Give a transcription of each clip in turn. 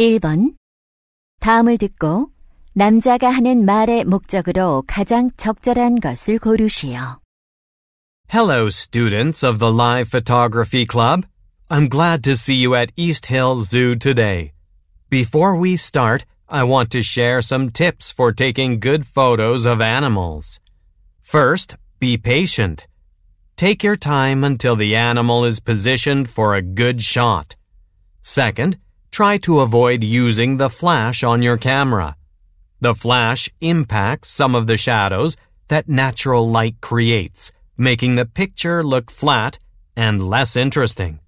1번 다음을 듣고 남자가 하는 말의 목적으로 가장 적절한 것을 고르시오. Hello, students of the Live Photography Club. I'm glad to see you at East Hill Zoo today. Before we start, I want to share some tips for taking good photos of animals. First, be patient. Take your time until the animal is positioned for a good shot. Second, try to avoid using the flash on your camera. The flash impacts some of the shadows that natural light creates, making the picture look flat and less interesting.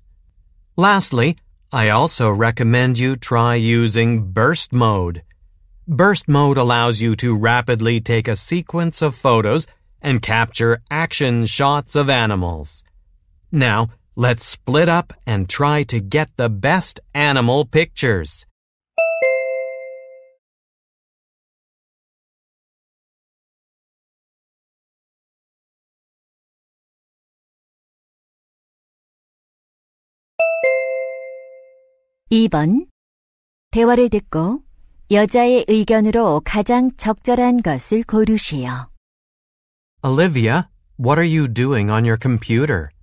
Lastly, I also recommend you try using burst mode. Burst mode allows you to rapidly take a sequence of photos and capture action shots of animals. Now, Let's split up and try to get the best animal pictures. (2번) 대화를 듣고 여자의 의견으로 가장 적절한 것을 고르시오. Olivia, what are you doing on your computer?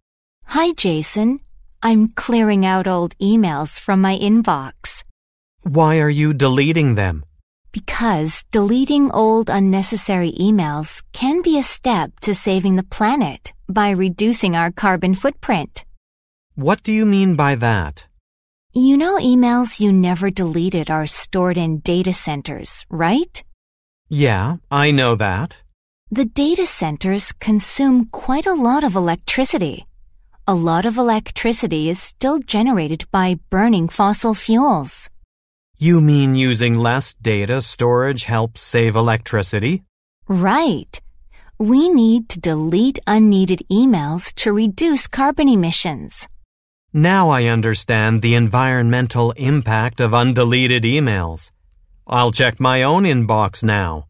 Hi, Jason. I'm clearing out old emails from my inbox. Why are you deleting them? Because deleting old unnecessary emails can be a step to saving the planet by reducing our carbon footprint. What do you mean by that? You know emails you never deleted are stored in data centers, right? Yeah, I know that. The data centers consume quite a lot of electricity a lot of electricity is still generated by burning fossil fuels. You mean using less data storage helps save electricity? Right. We need to delete unneeded emails to reduce carbon emissions. Now I understand the environmental impact of undeleted emails. I'll check my own inbox now.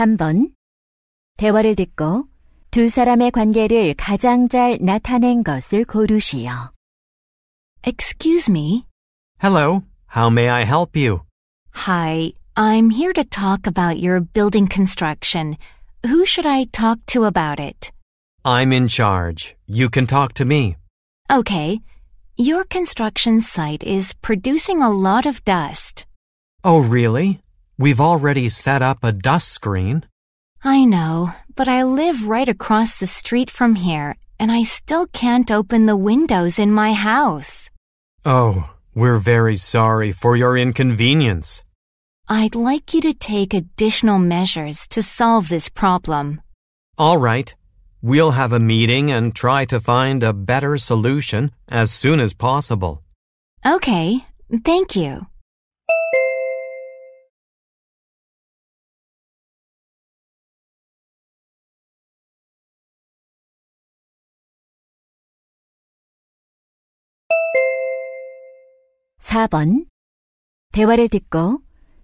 3번. 대화를 듣고 두 사람의 관계를 가장 잘 나타낸 것을 고르시오. Excuse me. Hello. How may I help you? Hi. I'm here to talk about your building construction. Who should I talk to about it? I'm in charge. You can talk to me. Okay. Your construction site is producing a lot of dust. Oh, really? We've already set up a dust screen. I know, but I live right across the street from here, and I still can't open the windows in my house. Oh, we're very sorry for your inconvenience. I'd like you to take additional measures to solve this problem. All right. We'll have a meeting and try to find a better solution as soon as possible. Okay, thank you. 4번. 대화를 듣고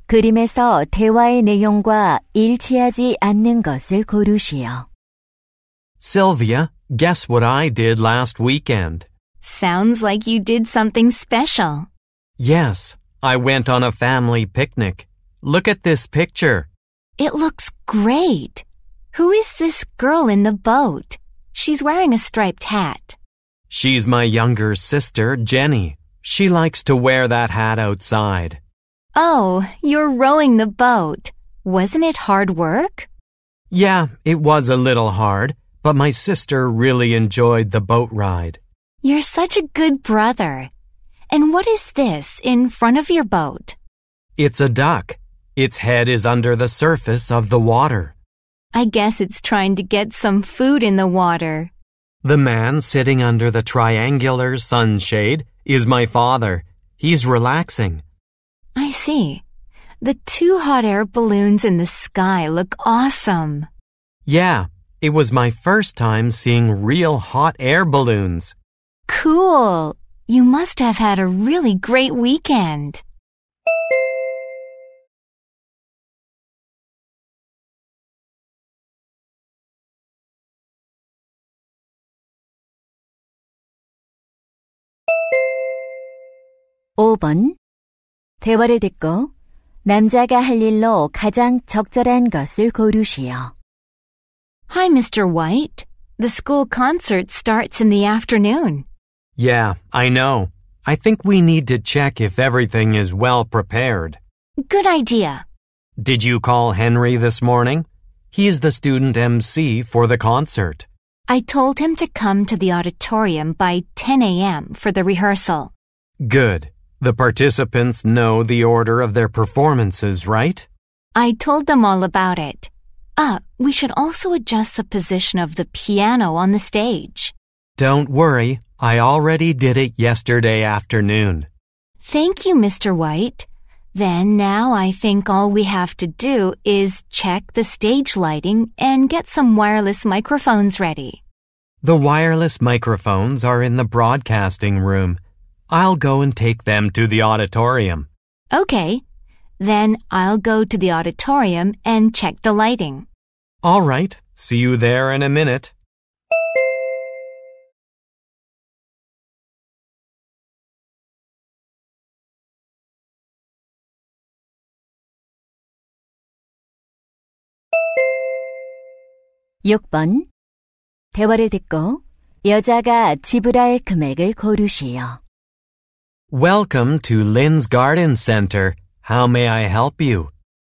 그림에서 대화의 내용과 일치하지 않는 것을 고르시오. Sylvia, guess what I did last weekend? Sounds like you did something special. Yes, I went on a family picnic. Look at this picture. It looks great. Who is this girl in the boat? She's wearing a striped hat. She's my younger sister, Jenny. She likes to wear that hat outside. Oh, you're rowing the boat. Wasn't it hard work? Yeah, it was a little hard, but my sister really enjoyed the boat ride. You're such a good brother. And what is this in front of your boat? It's a duck. Its head is under the surface of the water. I guess it's trying to get some food in the water. The man sitting under the triangular sunshade is my father. He's relaxing. I see. The two hot air balloons in the sky look awesome. Yeah, it was my first time seeing real hot air balloons. Cool. You must have had a really great weekend. 5번. 대화를 듣고 남자가 할 일로 가장 적절한 것을 고르시오. Hi, Mr. White. The school concert starts in the afternoon. Yeah, I know. I think we need to check if everything is well prepared. Good idea. Did you call Henry this morning? He's the student MC for the concert. I told him to come to the auditorium by 10 a.m. for the rehearsal. Good. The participants know the order of their performances, right? I told them all about it. Ah, we should also adjust the position of the piano on the stage. Don't worry, I already did it yesterday afternoon. Thank you, Mr. White. Then now I think all we have to do is check the stage lighting and get some wireless microphones ready. The wireless microphones are in the broadcasting room. I'll go and take them to the auditorium. Okay. Then I'll go to the auditorium and check the lighting. All right. See you there in a minute. (6번) 대화를 듣고 여자가 지불할 금액을 고르시오. Welcome to Lynn's Garden Center. How may I help you?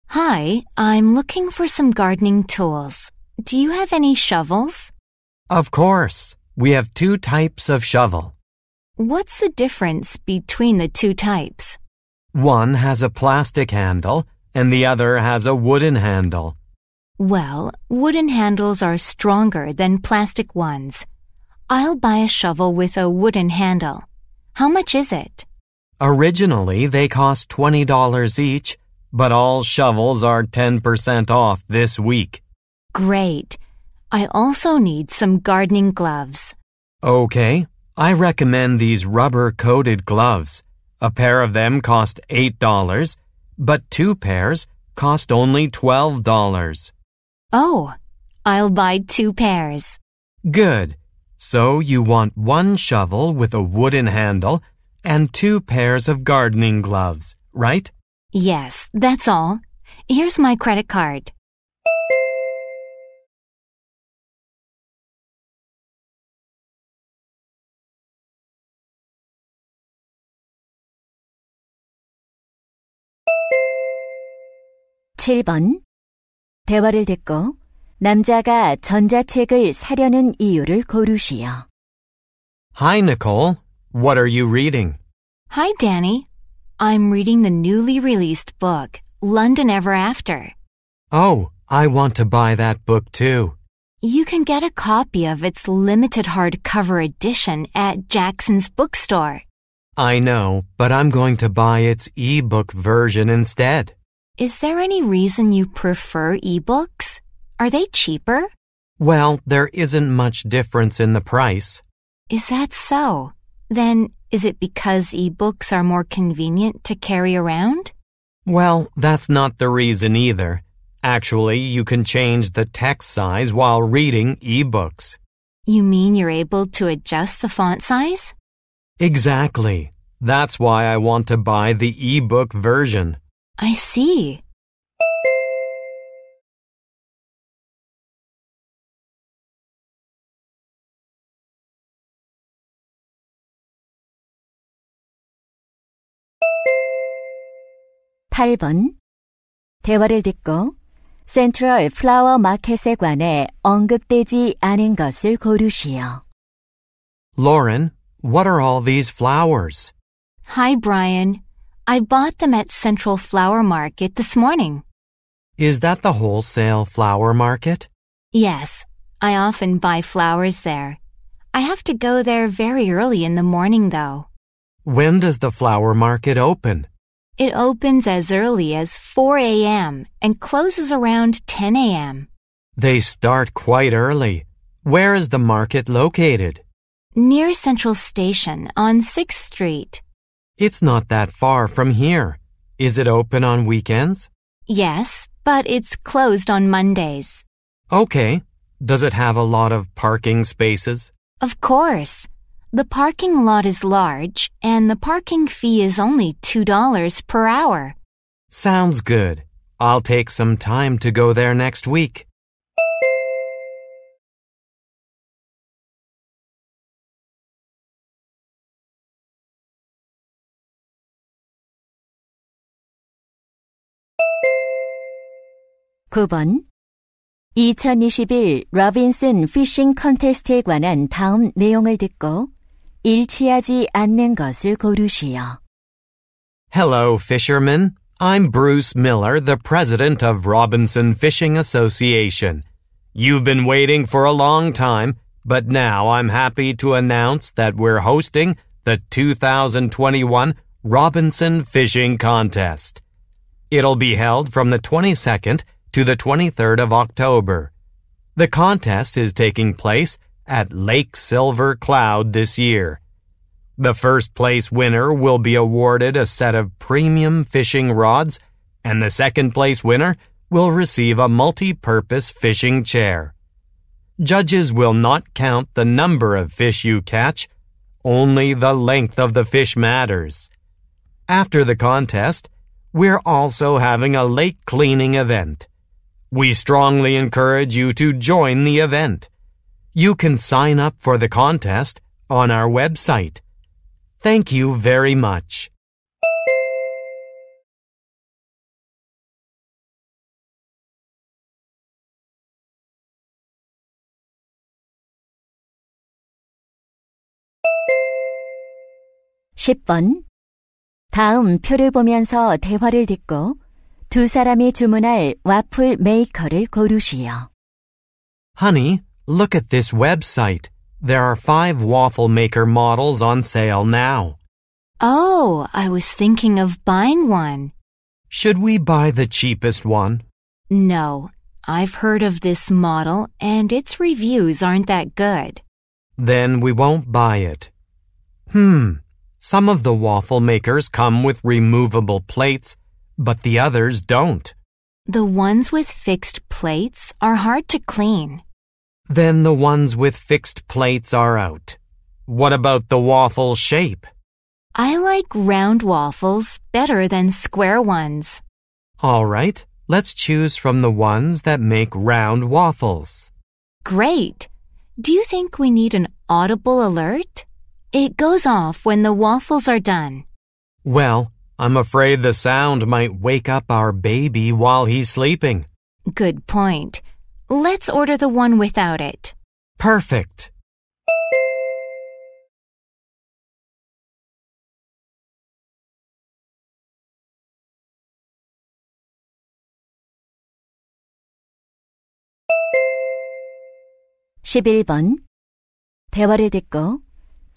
Hi, I'm looking for some gardening tools. Do you have any shovels? Of course. We have two types of shovel. What's the difference between the two types? One has a plastic handle and the other has a wooden handle. Well, wooden handles are stronger than plastic ones. I'll buy a shovel with a wooden handle. How much is it? Originally, they cost $20 each, but all shovels are 10% off this week. Great. I also need some gardening gloves. Okay. I recommend these rubber coated gloves. A pair of them cost $8, but two pairs cost only $12. Oh, I'll buy two pairs. Good. So you want one shovel with a wooden handle and two pairs of gardening gloves, right? Yes, that's all. Here's my credit card. (7번) 대화를 듣고 남자가 전자책을 사려는 이유를 고르시오. Hi, Nicole. What are you reading? Hi, Danny. I'm reading the newly released book, London Ever After. Oh, I want to buy that book too. You can get a copy of its limited hardcover edition at Jackson's bookstore. I know, but I'm going to buy its ebook version instead. Is there any reason you prefer ebooks? Are they cheaper? Well, there isn't much difference in the price. Is that so? Then is it because ebooks are more convenient to carry around? Well, that's not the reason either. Actually, you can change the text size while reading ebooks. You mean you're able to adjust the font size? Exactly. That's why I want to buy the ebook version. I see. 8번 대화를 듣고 센트럴 플라워 마켓에 관해 언급되지 않은 것을 고르시오. Lauren, what are all these flowers? Hi, Brian. I bought them at Central Flower Market this morning. Is that the wholesale flower market? Yes, I often buy flowers there. I have to go there very early in the morning, though. When does the flower market open? It opens as early as 4 a.m. and closes around 10 a.m. They start quite early. Where is the market located? Near Central Station on 6th Street. It's not that far from here. Is it open on weekends? Yes, but it's closed on Mondays. Okay. Does it have a lot of parking spaces? Of course. The parking lot is large and the parking fee is only $2 per hour. Sounds good. I'll take some time to go there next week. (9번) 2021 Robinson Fishing Contest에 관한 다음 내용을 듣고 일치하지 않는 것을 고르시오. Hello, fishermen. I'm Bruce Miller, the president of Robinson Fishing Association. You've been waiting for a long time, but now I'm happy to announce that we're hosting the 2021 Robinson Fishing Contest. It'll be held from the 22nd to the 23rd of October. The contest is taking place at Lake Silver Cloud this year. The first place winner will be awarded a set of premium fishing rods, and the second place winner will receive a multi purpose fishing chair. Judges will not count the number of fish you catch, only the length of the fish matters. After the contest, we're also having a lake cleaning event. We strongly encourage you to join the event. You can sign up for the contest on our website. Thank you very much. (10번) 다음 표를 보면서 대화를 듣고 두 사람이 주문할 와플 메이커를 고르시오. Honey, Look at this website. There are five waffle maker models on sale now. Oh, I was thinking of buying one. Should we buy the cheapest one? No, I've heard of this model and its reviews aren't that good. Then we won't buy it. Hmm. Some of the waffle makers come with removable plates, but the others don't. The ones with fixed plates are hard to clean. Then the ones with fixed plates are out. What about the waffle shape? I like round waffles better than square ones. All right, let's choose from the ones that make round waffles. Great. Do you think we need an audible alert? It goes off when the waffles are done. Well, I'm afraid the sound might wake up our baby while he's sleeping. Good point. Let's order the one without it. Perfect. (11번) 대화를 듣고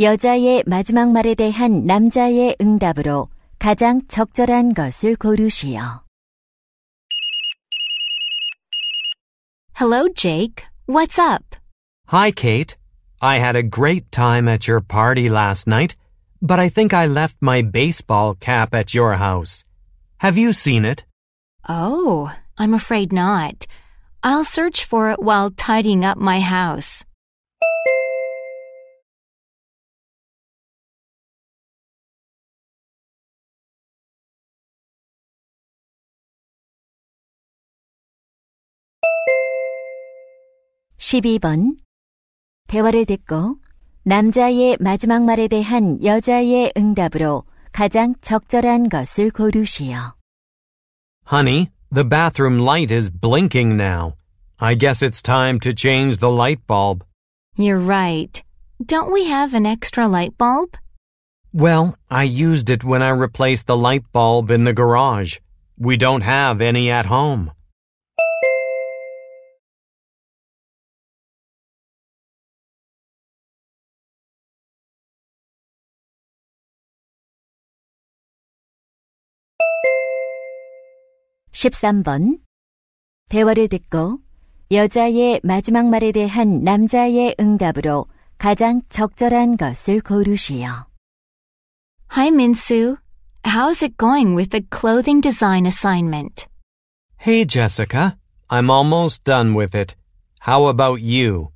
여자의 마지막 말에 대한 남자의 응답으로 가장 적절한 것을 고르시오. Hello, Jake. What's up? Hi, Kate. I had a great time at your party last night, but I think I left my baseball cap at your house. Have you seen it? Oh, I'm afraid not. I'll search for it while tidying up my house. 12번 대화를 듣고 남자의 마지막 말에 대한 여자의 응답으로 가장 적절한 것을 고르시오. Honey, the bathroom light is blinking now. I guess it's time to change the light bulb. You're right. Don't we have an extra light bulb? Well, I used it when I replaced the light bulb in the garage. We don't have any at home. 13번 대화를 듣고 여자의 마지막 말에 대한 남자의 응답으로 가장 적절한 것을 고르시오. Hi Minsu. How's it going with the clothing design assignment? Hey Jessica. I'm almost done with it. How about you?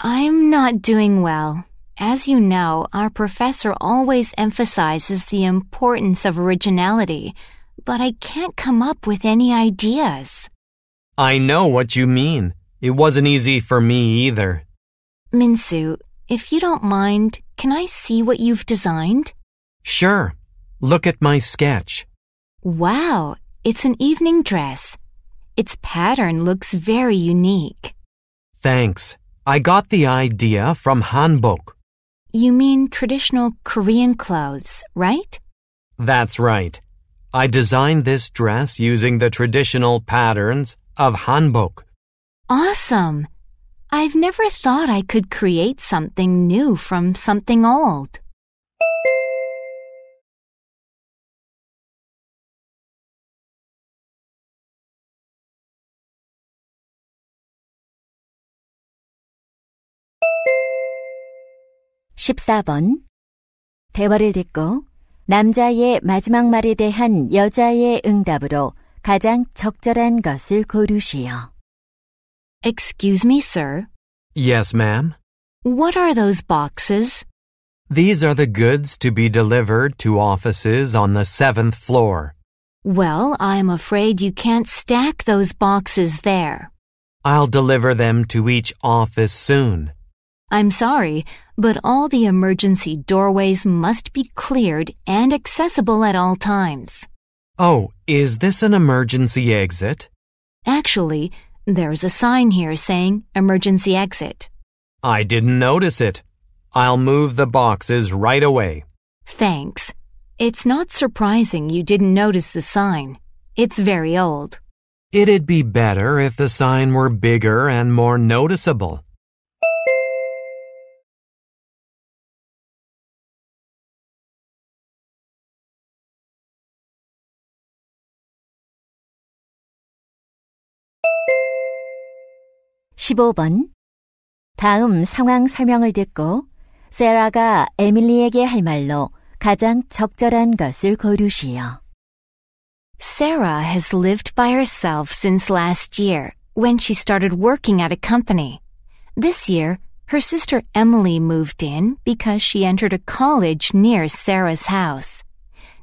I'm not doing well. As you know, our professor always emphasizes the importance of originality but I can't come up with any ideas. I know what you mean. It wasn't easy for me either. Minsu, if you don't mind, can I see what you've designed? Sure. Look at my sketch. Wow, it's an evening dress. Its pattern looks very unique. Thanks. I got the idea from hanbok. You mean traditional Korean clothes, right? That's right. I designed this dress using the traditional patterns of hanbok. Awesome! I've never thought I could create something new from something old. (14번) 대화를 듣고 남자의 마지막 말에 대한 여자의 응답으로 가장 적절한 것을 고르시오. Excuse me, sir. Yes, ma'am. What are those boxes? These are the goods to be delivered to offices on the seventh floor. Well, I'm afraid you can't stack those boxes there. I'll deliver them to each office soon. I'm sorry but all the emergency doorways must be cleared and accessible at all times. Oh, is this an emergency exit? Actually, there's a sign here saying emergency exit. I didn't notice it. I'll move the boxes right away. Thanks. It's not surprising you didn't notice the sign. It's very old. It'd be better if the sign were bigger and more noticeable. 15번. 다음 상황 설명을 듣고 세라가 에밀리에게 할 말로 가장 적절한 것을 고르시오. Sarah has lived by herself since last year when she started working at a company. This year, her sister Emily moved in because she entered a college near Sarah's house.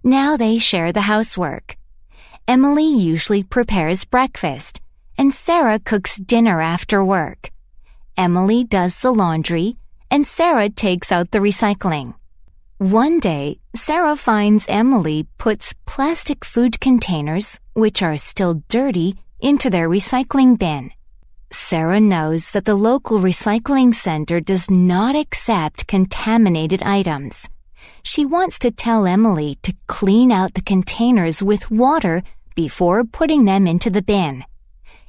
Now they share the housework. Emily usually prepares breakfast and Sarah cooks dinner after work. Emily does the laundry, and Sarah takes out the recycling. One day, Sarah finds Emily puts plastic food containers, which are still dirty, into their recycling bin. Sarah knows that the local recycling center does not accept contaminated items. She wants to tell Emily to clean out the containers with water before putting them into the bin.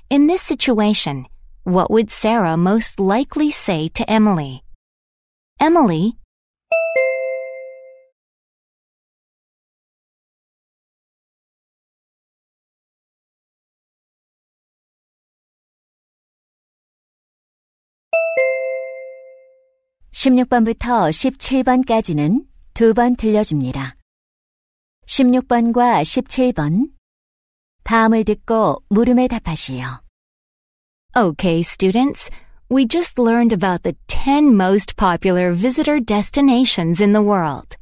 In this situation, what would Sarah most likely say to Emily? Emily, (16번부터 17번까지는) 두 번 들려줍니다. (16번과 17번) 다음을 듣고 물음에 답하시오. Okay, students. We just learned about the 10 most popular visitor destinations in the world.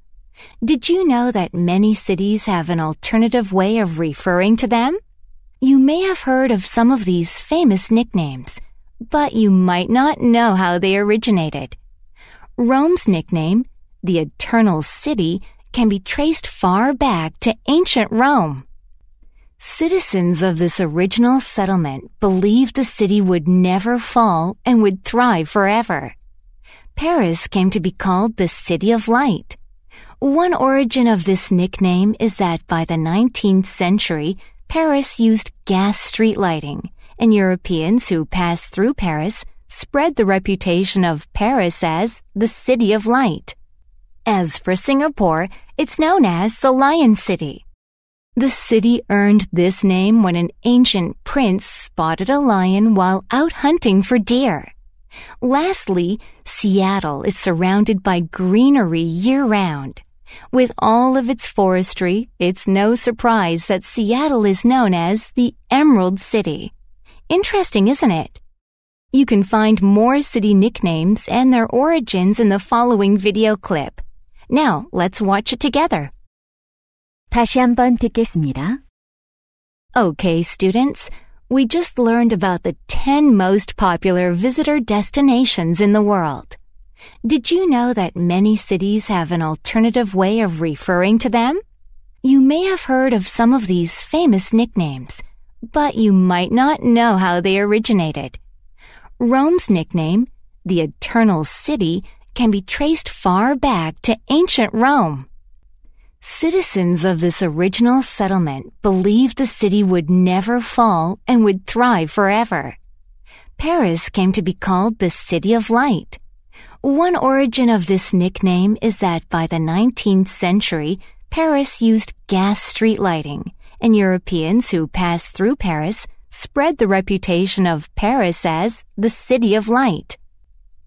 Did you know that many cities have an alternative way of referring to them? You may have heard of some of these famous nicknames, but you might not know how they originated. Rome's nickname, the Eternal City, can be traced far back to ancient Rome. Citizens of this original settlement believed the city would never fall and would thrive forever. Paris came to be called the City of Light. One origin of this nickname is that by the 19th century, Paris used gas street lighting, and Europeans who passed through Paris spread the reputation of Paris as the City of Light. As for Singapore, it's known as the Lion City. The city earned this name when an ancient prince spotted a lion while out hunting for deer. Lastly, Seattle is surrounded by greenery year round. With all of its forestry, it's no surprise that Seattle is known as the Emerald City. Interesting, isn't it? You can find more city nicknames and their origins in the following video clip. Now, let's watch it together. 다시 한번 듣겠습니다. Okay, students. We just learned about the 10 most popular visitor destinations in the world. Did you know that many cities have an alternative way of referring to them? You may have heard of some of these famous nicknames, but you might not know how they originated. Rome's nickname, the Eternal City, can be traced far back to ancient Rome. Citizens of this original settlement believed the city would never fall and would thrive forever. Paris came to be called the City of Light. One origin of this nickname is that by the 19th century, Paris used gas street lighting, and Europeans who passed through Paris spread the reputation of Paris as the City of Light.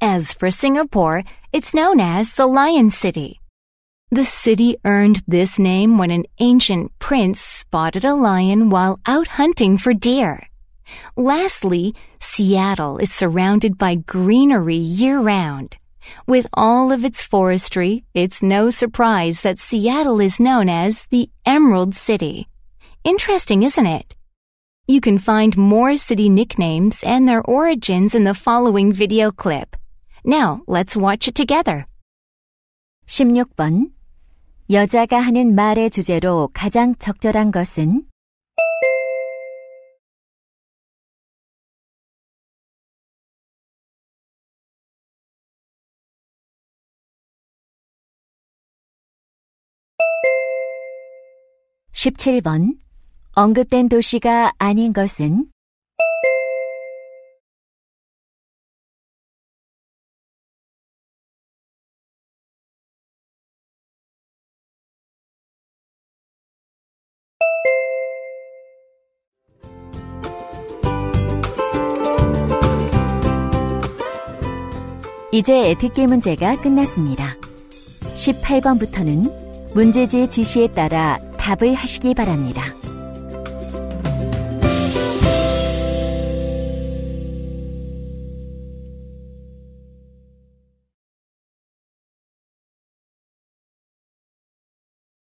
As for Singapore, it's known as the Lion City. The city earned this name when an ancient prince spotted a lion while out hunting for deer. Lastly, Seattle is surrounded by greenery year round. With all of its forestry, it's no surprise that Seattle is known as the Emerald City. Interesting, isn't it? You can find more city nicknames and their origins in the following video clip. Now, let's watch it together. 16번 여자가 하는 말의 주제로 가장 적절한 것은 1 7번 언급된 도시가 아닌 것은 이제 에티켓 문제가 끝났습니다. 18번부터는 문제지 지시에 따라 답을 하시기 바랍니다.